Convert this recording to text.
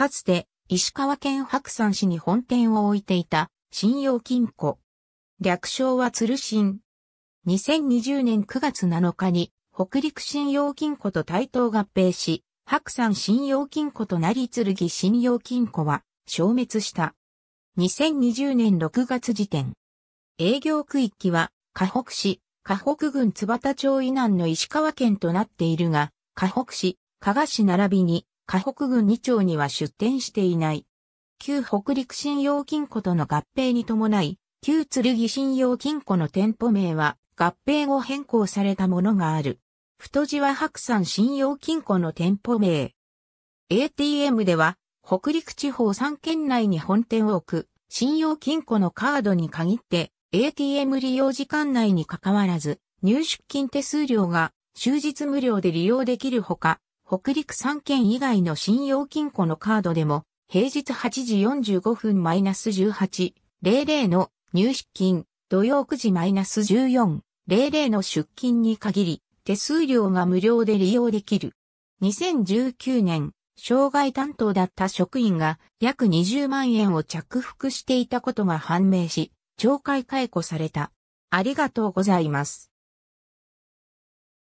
かつて石川県白山市に本店を置いていた信用金庫。略称は鶴信。2020年9月7日に北陸信用金庫と対等合併し、白山信用金庫となり剣信用金庫は消滅した。2020年6月時点。営業区域は、河北市、河北郡津畑町以南の石川県となっているが、河北市、加賀市並びに河北軍2町には出店していない。旧北陸信用金庫との合併に伴い、旧剣信用金庫の店舗名は合併後変更されたものがある。太字は白山信用金庫の店舗名。ATM では、北陸地方3県内に本店を置く、信用金庫のカードに限って、ATM 利用時間内に関わらず、入出金手数料が終日無料で利用できるほか、北陸3県以外の信用金庫のカードでも、平日8時45分マイナス18、00の入出金、土曜9時マイナス14、00の出金に限り、手数料が無料で利用できる。2019年、障害担当だった職員が約20万円を着服していたことが判明し、懲戒解雇された。ありがとうございます。